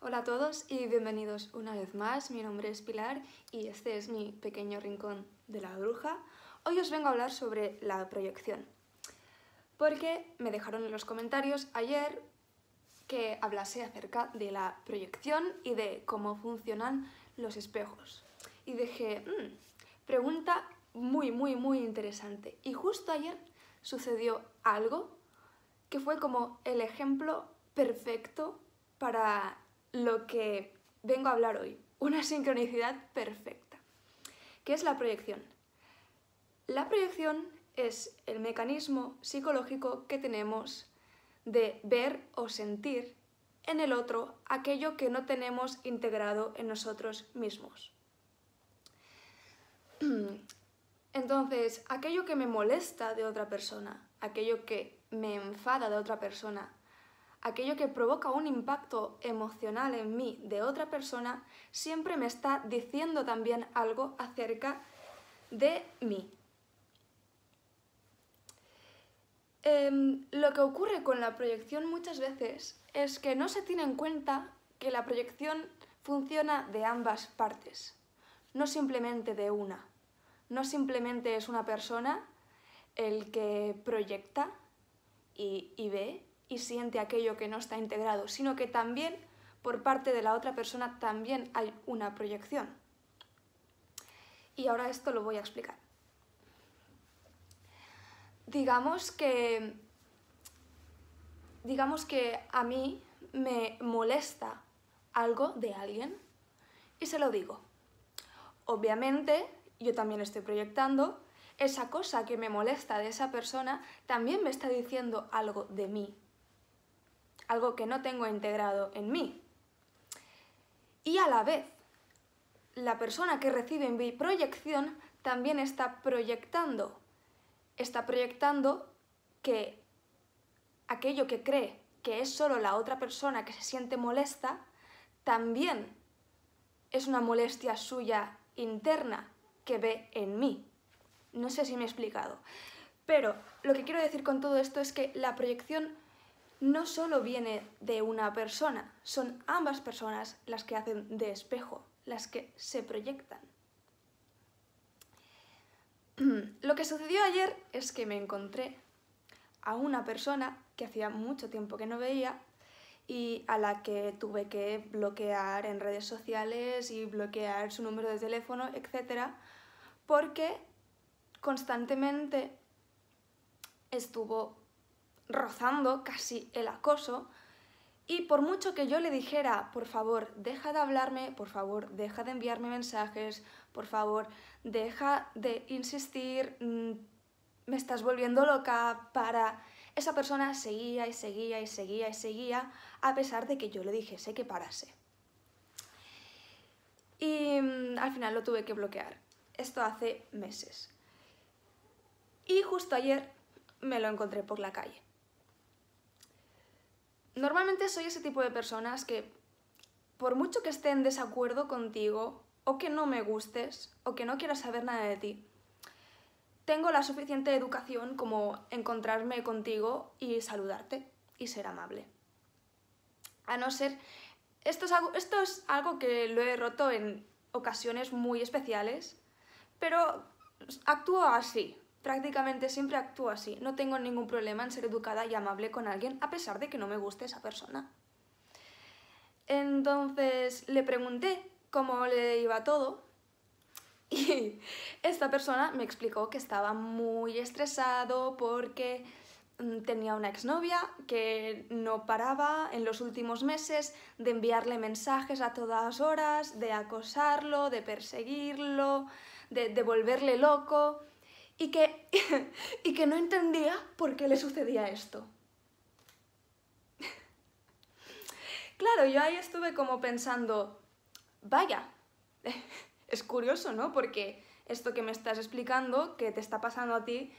Hola a todos y bienvenidos una vez más. Mi nombre es Pilar y este es mi pequeño rincón de la bruja. Hoy os vengo a hablar sobre la proyección. Porque me dejaron en los comentarios ayer que hablase acerca de la proyección y de cómo funcionan los espejos. Y dije, mm, pregunta muy, muy, muy interesante. Y justo ayer sucedió algo que fue como el ejemplo perfecto para lo que vengo a hablar hoy, una sincronicidad perfecta. que es la proyección? La proyección es el mecanismo psicológico que tenemos de ver o sentir en el otro aquello que no tenemos integrado en nosotros mismos. Entonces, aquello que me molesta de otra persona, aquello que me enfada de otra persona, aquello que provoca un impacto emocional en mí de otra persona, siempre me está diciendo también algo acerca de mí. Em, lo que ocurre con la proyección muchas veces es que no se tiene en cuenta que la proyección funciona de ambas partes, no simplemente de una. No simplemente es una persona el que proyecta y ve y siente aquello que no está integrado, sino que también por parte de la otra persona también hay una proyección. Y ahora esto lo voy a explicar. Digamos que digamos que a mí me molesta algo de alguien y se lo digo. Obviamente, yo también estoy proyectando, esa cosa que me molesta de esa persona también me está diciendo algo de mí, algo que no tengo integrado en mí. Y a la vez, la persona que recibe mi proyección también está proyectando, está proyectando que aquello que cree que es solo la otra persona que se siente molesta, también es una molestia suya interna que ve en mí. No sé si me he explicado. Pero lo que quiero decir con todo esto es que la proyección no solo viene de una persona, son ambas personas las que hacen de espejo, las que se proyectan. Lo que sucedió ayer es que me encontré a una persona que hacía mucho tiempo que no veía y a la que tuve que bloquear en redes sociales y bloquear su número de teléfono, etc. Porque constantemente estuvo rozando casi el acoso, y por mucho que yo le dijera, por favor, deja de hablarme, por favor, deja de enviarme mensajes, por favor, deja de insistir, mm, me estás volviendo loca, para... Esa persona seguía y seguía y seguía y seguía, a pesar de que yo le dijese que parase. Y mm, al final lo tuve que bloquear. Esto hace meses. Y justo ayer me lo encontré por la calle. Normalmente soy ese tipo de personas que, por mucho que esté en desacuerdo contigo, o que no me gustes, o que no quieras saber nada de ti, tengo la suficiente educación como encontrarme contigo y saludarte y ser amable. A no ser... esto es algo que lo he roto en ocasiones muy especiales, pero actúo así, prácticamente siempre actúo así. No tengo ningún problema en ser educada y amable con alguien a pesar de que no me guste esa persona. Entonces le pregunté cómo le iba todo y esta persona me explicó que estaba muy estresado porque mm, tenía una exnovia que no paraba en los últimos meses de enviarle mensajes a todas horas, de acosarlo, de perseguirlo, de, de volverle loco y que, y que no entendía por qué le sucedía esto. claro, yo ahí estuve como pensando, vaya, es curioso, ¿no? Porque esto que me estás explicando, que te está pasando a ti,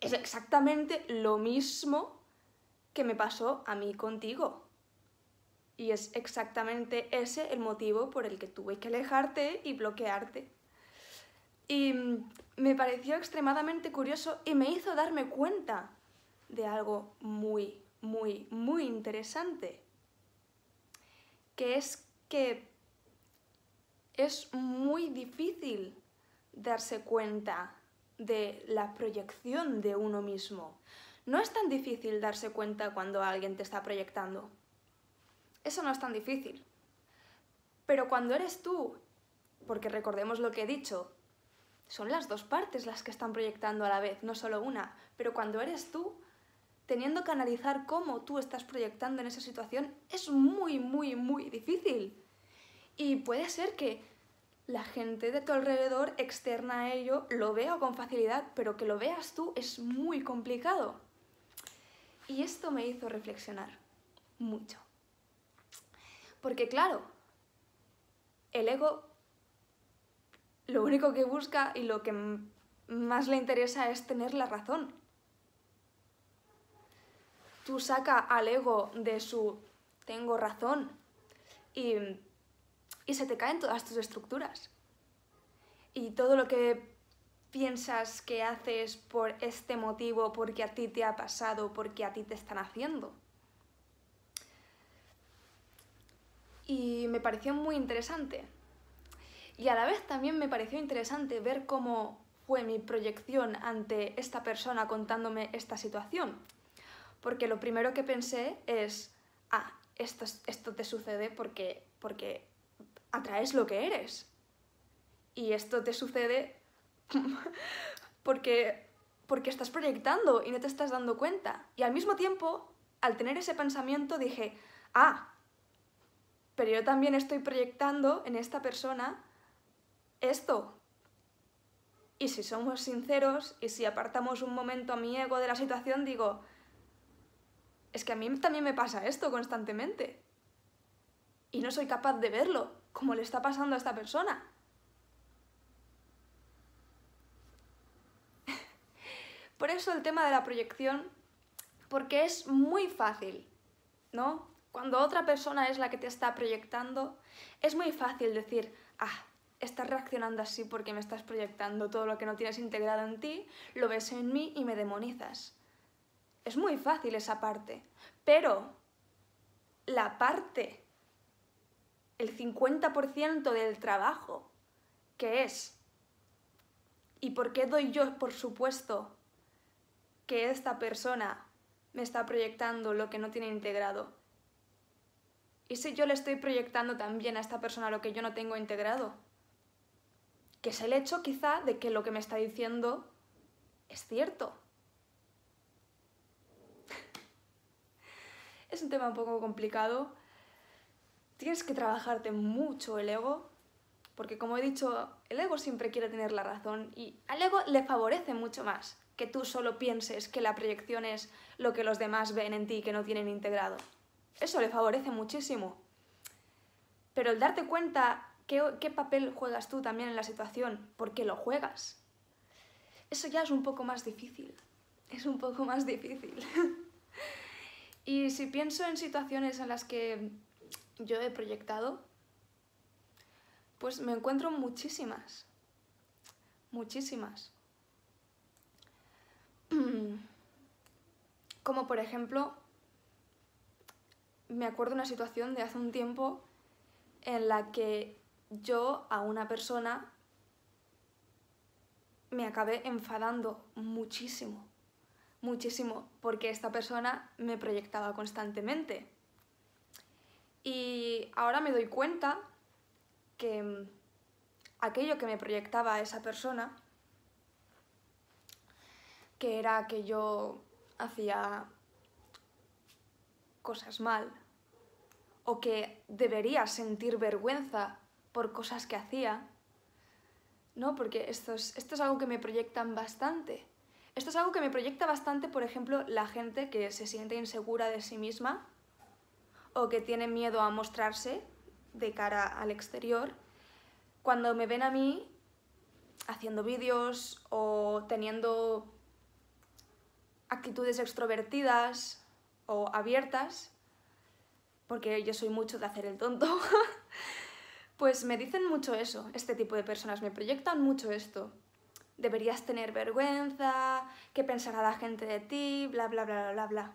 es exactamente lo mismo que me pasó a mí contigo. Y es exactamente ese el motivo por el que tuve que alejarte y bloquearte. Y mm, me pareció extremadamente curioso y me hizo darme cuenta de algo muy, muy, muy interesante, que es que es muy difícil darse cuenta de la proyección de uno mismo. No es tan difícil darse cuenta cuando alguien te está proyectando. Eso no es tan difícil. Pero cuando eres tú, porque recordemos lo que he dicho, son las dos partes las que están proyectando a la vez, no solo una. Pero cuando eres tú, teniendo que analizar cómo tú estás proyectando en esa situación, es muy, muy, muy difícil. Y puede ser que la gente de tu alrededor, externa a ello, lo vea con facilidad, pero que lo veas tú es muy complicado. Y esto me hizo reflexionar mucho. Porque claro, el ego lo único que busca y lo que más le interesa es tener la razón. Tú saca al ego de su tengo razón y, y se te caen todas tus estructuras. Y todo lo que piensas que haces por este motivo, porque a ti te ha pasado, porque a ti te están haciendo. Y me pareció muy interesante y a la vez también me pareció interesante ver cómo fue mi proyección ante esta persona contándome esta situación. Porque lo primero que pensé es, ah, esto, te sucede porque, porque atraes lo que eres. Y esto te sucede porque, porque estás proyectando y no te estás dando cuenta. Y al mismo tiempo, al tener ese pensamiento, dije, ah, pero yo también estoy proyectando en esta persona esto. Y si somos sinceros y si apartamos un momento a mi ego de la situación, digo, es que a mí también me pasa esto constantemente. Y no soy capaz de verlo, como le está pasando a esta persona. Por eso el tema de la proyección, porque es muy fácil, ¿no? Cuando otra persona es la que te está proyectando, es muy fácil decir, ah, estás reaccionando así porque me estás proyectando todo lo que no tienes integrado en ti, lo ves en mí y me demonizas. Es muy fácil esa parte, pero la parte, el 50% del trabajo, que es, ¿y por qué doy yo, por supuesto, que esta persona me está proyectando lo que no tiene integrado? ¿Y si yo le estoy proyectando también a esta persona lo que yo no tengo integrado? que es el hecho quizá de que lo que me está diciendo es cierto. es un tema un poco complicado. Tienes que trabajarte mucho el ego, porque como he dicho, el ego siempre quiere tener la razón y al ego le favorece mucho más que tú solo pienses que la proyección es lo que los demás ven en ti que no tienen integrado. Eso le favorece muchísimo. Pero el darte cuenta ¿Qué, papel juegas tú también en la situación? ¿Por qué lo juegas? Eso ya es un poco más difícil. Es un poco más difícil. y si pienso en situaciones en las que yo he proyectado, pues me encuentro muchísimas. Muchísimas. Como por ejemplo, me acuerdo una situación de hace un tiempo en la que yo a una persona me acabé enfadando muchísimo, muchísimo, porque esta persona me proyectaba constantemente. Y ahora me doy cuenta que mm, aquello que me proyectaba a esa persona, que era que yo hacía cosas mal, o que debería sentir vergüenza por cosas que hacía, ¿no? Porque esto es, esto es algo que me proyectan bastante. Esto es algo que me proyecta bastante, por ejemplo, la gente que se siente insegura de sí misma o que tiene miedo a mostrarse de cara al exterior. Cuando me ven a mí haciendo vídeos o teniendo actitudes extrovertidas o abiertas, porque yo soy mucho de hacer el tonto Pues me dicen mucho eso, este tipo de personas, me proyectan mucho esto. Deberías tener vergüenza, qué pensará la gente de ti, bla, bla, bla, bla, bla.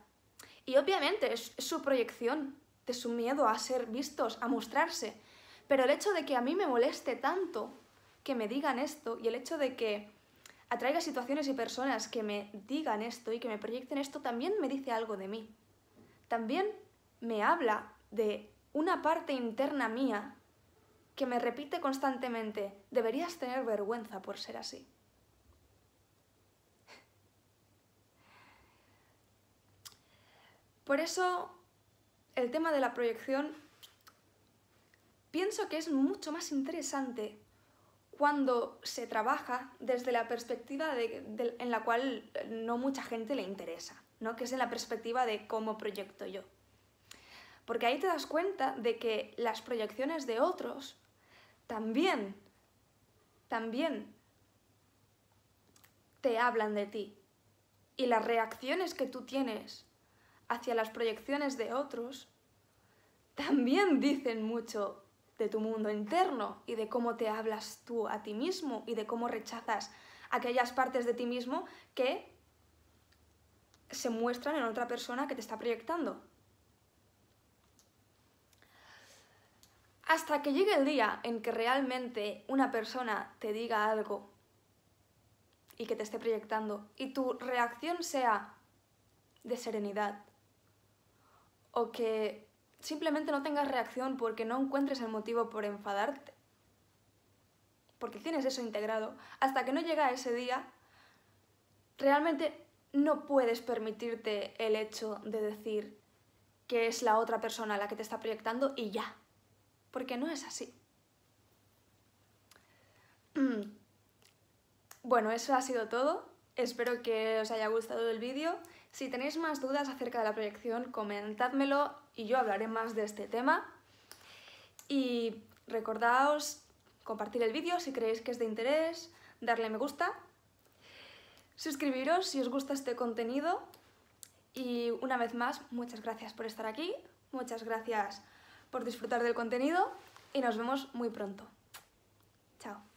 Y obviamente es su proyección, de su miedo a ser vistos, a mostrarse. Pero el hecho de que a mí me moleste tanto que me digan esto y el hecho de que atraiga situaciones y personas que me digan esto y que me proyecten esto también me dice algo de mí. También me habla de una parte interna mía que me repite constantemente, deberías tener vergüenza por ser así. Por eso, el tema de la proyección pienso que es mucho más interesante cuando se trabaja desde la perspectiva en la cual no mucha gente le interesa, ¿no? que es en la perspectiva de cómo proyecto yo. Porque ahí te das cuenta de que las proyecciones de otros también, también te hablan de ti. Y las reacciones que tú tienes hacia las proyecciones de otros también dicen mucho de tu mundo interno y de cómo te hablas tú a ti mismo y de cómo rechazas aquellas partes de ti mismo que se muestran en otra persona que te está proyectando. hasta que llegue el día en que realmente una persona te diga algo y que te esté proyectando y tu reacción sea de serenidad o que simplemente no tengas reacción porque no encuentres el motivo por enfadarte, porque tienes eso integrado, hasta que no llega ese día, realmente no puedes permitirte el hecho de decir que es la otra persona la que te está proyectando y ya porque no es así. Mm. Bueno, eso ha sido todo. Espero que os haya gustado el vídeo. Si tenéis más dudas acerca de la proyección, comentádmelo y yo hablaré más de este tema. Y recordaos compartir el vídeo si creéis que es de interés, darle me gusta, suscribiros si os gusta este contenido y una vez más, muchas gracias por estar aquí, muchas gracias por disfrutar del contenido y nos vemos muy pronto. Chao.